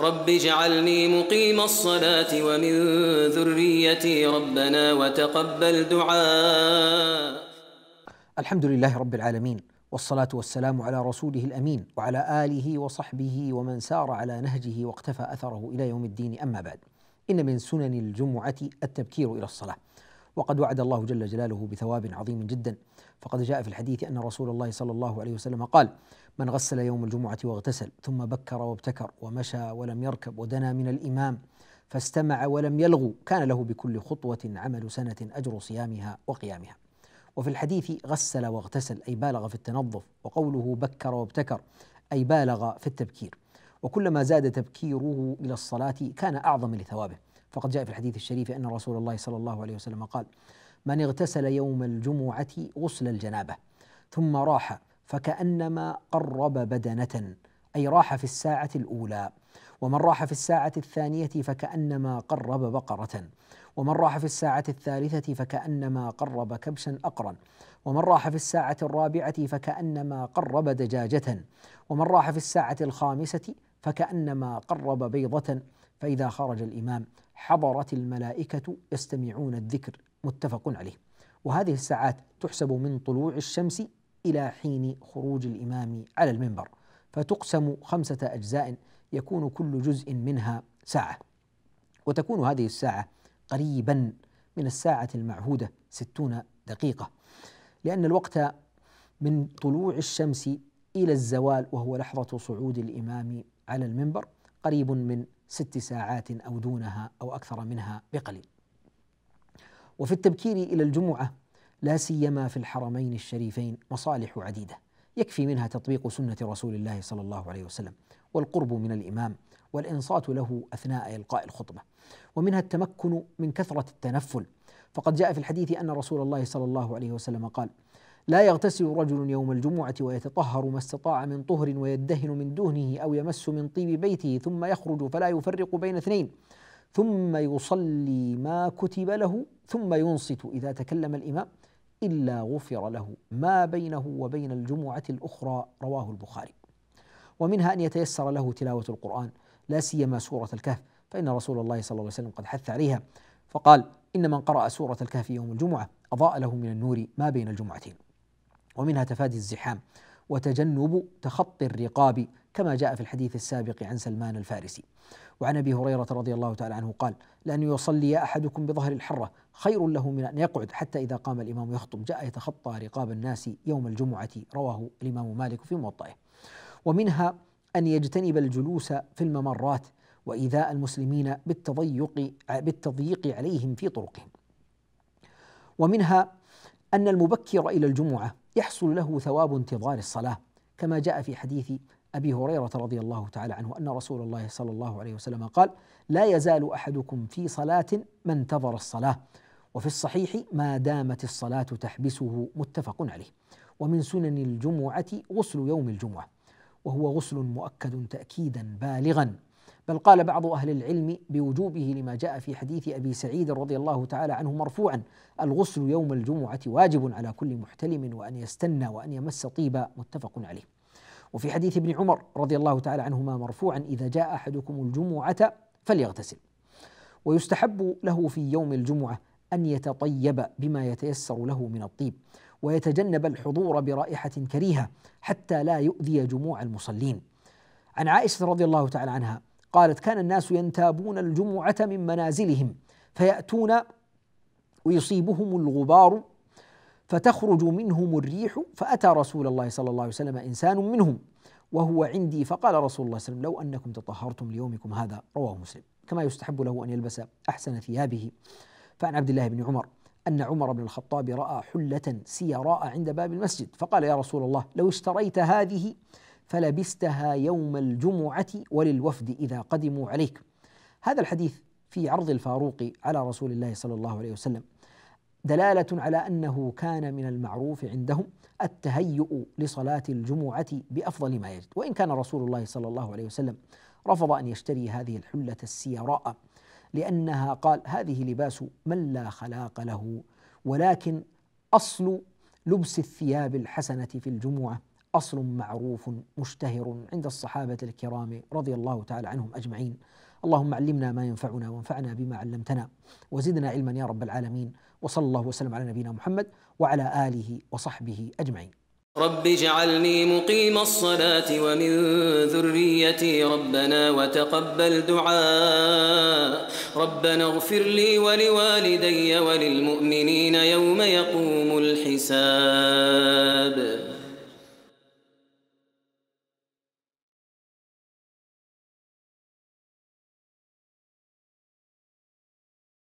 رب اجعلني مقيم الصلاة ومن ذريتي ربنا وتقبل دعاء الحمد لله رب العالمين والصلاة والسلام على رسوله الأمين وعلى آله وصحبه ومن سار على نهجه واقتفى أثره إلى يوم الدين أما بعد إن من سنن الجمعة التبكير إلى الصلاة وقد وعد الله جل جلاله بثواب عظيم جدا فقد جاء في الحديث أن رسول الله صلى الله عليه وسلم قال من غسل يوم الجمعة واغتسل ثم بكر وابتكر ومشى ولم يركب ودنا من الإمام فاستمع ولم يلغو كان له بكل خطوة عمل سنة أجر صيامها وقيامها وفي الحديث غسل واغتسل أي بالغ في التنظف وقوله بكر وابتكر أي بالغ في التبكير وكلما زاد تبكيره إلى الصلاة كان أعظم لثوابه فقد جاء في الحديث الشريف أن رسول الله صلى الله عليه وسلم قال من اغتسل يوم الجمعة غسل الجنابة ثم راح فكأنما قرب بدنة أي راح في الساعة الأولى ومن راح في الساعة الثانية فكأنما قرب بقرة ومن راح في الساعة الثالثة فكأنما قرب كبشا أقرا ومن راح في الساعة الرابعة فكأنما قرب دجاجة ومن راح في الساعة الخامسة فكأنما قرب بيضة فإذا خرج الإمام حضرت الملائكة يستمعون الذكر متفق عليه وهذه الساعات تحسب من طلوع الشمس إلى حين خروج الإمام على المنبر فتقسم خمسة أجزاء يكون كل جزء منها ساعة وتكون هذه الساعة قريبا من الساعة المعهودة ستون دقيقة لأن الوقت من طلوع الشمس إلى الزوال وهو لحظة صعود الإمام على المنبر قريب من ست ساعات أو دونها أو أكثر منها بقليل وفي التبكير إلى الجمعة لا سيما في الحرمين الشريفين مصالح عديدة يكفي منها تطبيق سنة رسول الله صلى الله عليه وسلم والقرب من الإمام والإنصات له أثناء إلقاء الخطبة ومنها التمكن من كثرة التنفل فقد جاء في الحديث أن رسول الله صلى الله عليه وسلم قال لا يغتسل رجل يوم الجمعة ويتطهر ما استطاع من طهر ويدهن من دهنه أو يمس من طيب بيته ثم يخرج فلا يفرق بين اثنين ثم يصلي ما كتب له ثم ينصت إذا تكلم الإمام إلا غفر له ما بينه وبين الجمعة الأخرى رواه البخاري ومنها أن يتيسر له تلاوة القرآن لا سيما سورة الكهف فإن رسول الله صلى الله عليه وسلم قد حث عليها فقال إن من قرأ سورة الكهف يوم الجمعة أضاء له من النور ما بين الجمعتين ومنها تفادي الزحام وتجنب تخطي الرقاب كما جاء في الحديث السابق عن سلمان الفارسي وعن ابي هريره رضي الله تعالى عنه قال: لان يصلي احدكم بظهر الحره خير له من ان يقعد حتى اذا قام الامام يخطب جاء يتخطى رقاب الناس يوم الجمعه رواه الامام مالك في موطئه. ومنها ان يجتنب الجلوس في الممرات وايذاء المسلمين بالتضيق بالتضييق عليهم في طرقهم. ومنها أن المبكر إلى الجمعة يحصل له ثواب انتظار الصلاة كما جاء في حديث أبي هريرة رضي الله تعالى عنه أن رسول الله صلى الله عليه وسلم قال لا يزال أحدكم في صلاة ما انتظر الصلاة وفي الصحيح ما دامت الصلاة تحبسه متفق عليه ومن سنن الجمعة غسل يوم الجمعة وهو غسل مؤكد تأكيدا بالغا بل قال بعض أهل العلم بوجوبه لما جاء في حديث أبي سعيد رضي الله تعالى عنه مرفوعا الغسل يوم الجمعة واجب على كل محتلم وأن يستنى وأن يمس طيبا متفق عليه وفي حديث ابن عمر رضي الله تعالى عنهما مرفوعا إذا جاء أحدكم الجمعة فليغتسل ويستحب له في يوم الجمعة أن يتطيب بما يتيسر له من الطيب ويتجنب الحضور برائحة كريهة حتى لا يؤذي جموع المصلين عن عائشة رضي الله تعالى عنها قالت كان الناس ينتابون الجمعة من منازلهم فيأتون ويصيبهم الغبار فتخرج منهم الريح فأتى رسول الله صلى الله عليه وسلم إنسان منهم وهو عندي فقال رسول الله صلى الله عليه وسلم لو أنكم تطهرتم ليومكم هذا رواه مسلم كما يستحب له أن يلبس أحسن ثيابه فعن عبد الله بن عمر أن عمر بن الخطاب رأى حلة سيراء عند باب المسجد فقال يا رسول الله لو اشتريت هذه فلبستها يوم الجمعة وللوفد إذا قدموا عليك هذا الحديث في عرض الفاروق على رسول الله صلى الله عليه وسلم دلالة على أنه كان من المعروف عندهم التهيؤ لصلاة الجمعة بأفضل ما يجد وإن كان رسول الله صلى الله عليه وسلم رفض أن يشتري هذه الحلة السيراء لأنها قال هذه لباس من لا خلاق له ولكن أصل لبس الثياب الحسنة في الجمعة اصل معروف مشتهر عند الصحابه الكرام رضي الله تعالى عنهم اجمعين اللهم علمنا ما ينفعنا وانفعنا بما علمتنا وزدنا علما يا رب العالمين وصلى الله وسلم على نبينا محمد وعلى اله وصحبه اجمعين رب اجعلني مقيم الصلاة ومن ذريتي ربنا وتقبل دعاء ربنا اغفر لي ولوالدي وللمؤمنين يوم يقوم الحساب